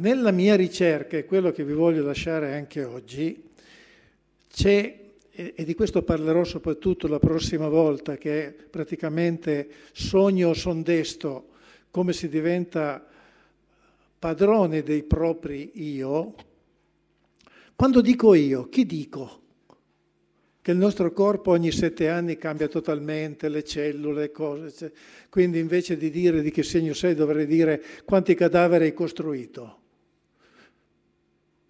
Nella mia ricerca, e quello che vi voglio lasciare anche oggi, c'è, e di questo parlerò soprattutto la prossima volta, che è praticamente sogno sondesto, come si diventa padrone dei propri io. Quando dico io, chi dico? Che il nostro corpo ogni sette anni cambia totalmente, le cellule, le cose. Quindi invece di dire di che segno sei dovrei dire quanti cadaveri hai costruito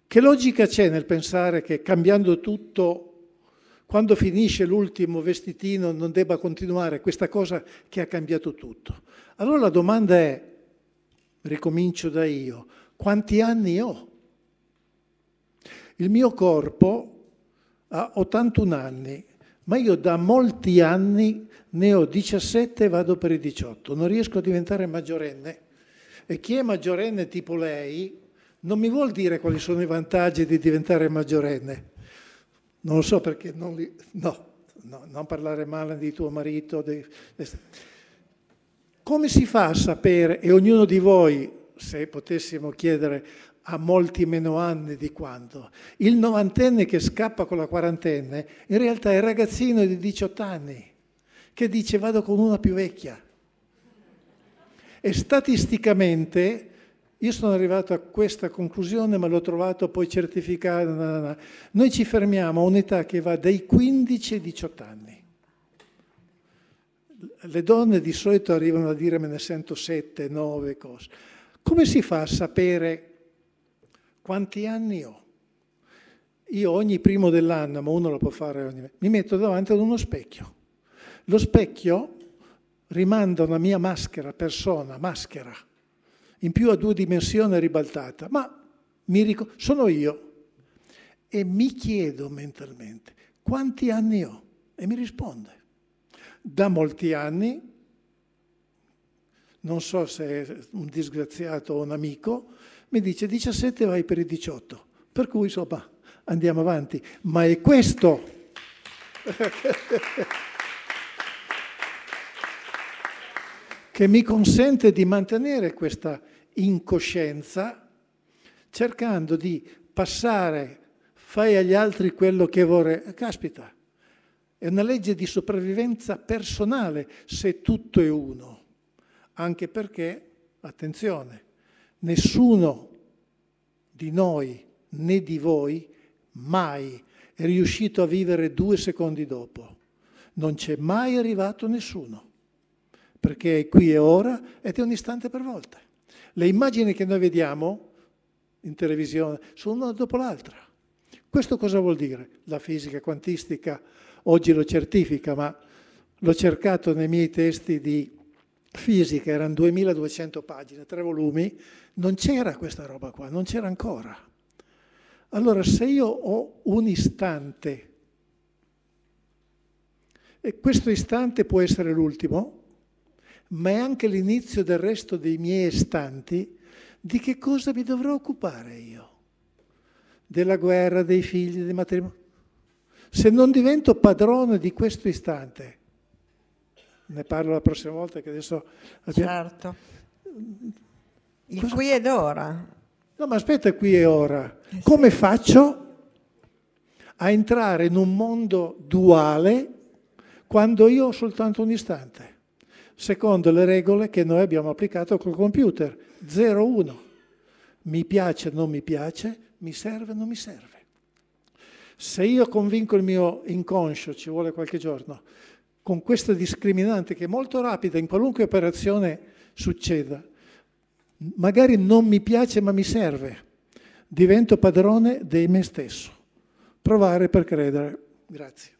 che logica c'è nel pensare che cambiando tutto, quando finisce l'ultimo vestitino, non debba continuare questa cosa che ha cambiato tutto? Allora la domanda è, ricomincio da io, quanti anni ho? Il mio corpo ha 81 anni, ma io da molti anni ne ho 17 e vado per i 18, non riesco a diventare maggiorenne. E chi è maggiorenne tipo lei non mi vuol dire quali sono i vantaggi di diventare maggiorenne. Non lo so perché non li... No, no non parlare male di tuo marito. Di... Come si fa a sapere, e ognuno di voi, se potessimo chiedere, ha molti meno anni di quanto? Il novantenne che scappa con la quarantenne in realtà è il ragazzino di 18 anni che dice vado con una più vecchia. E statisticamente io sono arrivato a questa conclusione, ma l'ho trovato poi certificato. Na, na, na. Noi ci fermiamo a un'età che va dai 15 ai 18 anni. Le donne di solito arrivano a dire me ne sento 7, 9 cose. Come si fa a sapere quanti anni ho? Io ogni primo dell'anno, ma uno lo può fare ogni... Mi metto davanti ad uno specchio. Lo specchio rimanda una mia maschera, persona, maschera in più a due dimensioni ribaltata, ma ric- sono io. E mi chiedo mentalmente quanti anni ho? E mi risponde, da molti anni, non so se è un disgraziato o un amico, mi dice 17 vai per i 18, per cui insomma andiamo avanti, ma è questo. che mi consente di mantenere questa incoscienza cercando di passare, fai agli altri quello che vorrei. Eh, caspita, è una legge di sopravvivenza personale se tutto è uno, anche perché, attenzione, nessuno di noi né di voi mai è riuscito a vivere due secondi dopo. Non c'è mai arrivato nessuno perché è qui e ora ed è un istante per volta. Le immagini che noi vediamo in televisione sono una dopo l'altra. Questo cosa vuol dire? La fisica quantistica oggi lo certifica, ma l'ho cercato nei miei testi di fisica, erano 2200 pagine, tre volumi, non c'era questa roba qua, non c'era ancora. Allora se io ho un istante, e questo istante può essere l'ultimo, ma è anche l'inizio del resto dei miei istanti, di che cosa mi dovrò occupare io? Della guerra, dei figli, del matrimonio? Se non divento padrone di questo istante, ne parlo la prossima volta che adesso... Abbiamo... Certo. Il cosa... qui ed ora. No, ma aspetta qui e ora. Eh Come faccio a entrare in un mondo duale quando io ho soltanto un istante? secondo le regole che noi abbiamo applicato col computer. 0-1. Mi piace, non mi piace, mi serve, non mi serve. Se io convinco il mio inconscio, ci vuole qualche giorno, con questa discriminante che è molto rapida in qualunque operazione succeda, magari non mi piace ma mi serve, divento padrone di me stesso. Provare per credere. Grazie.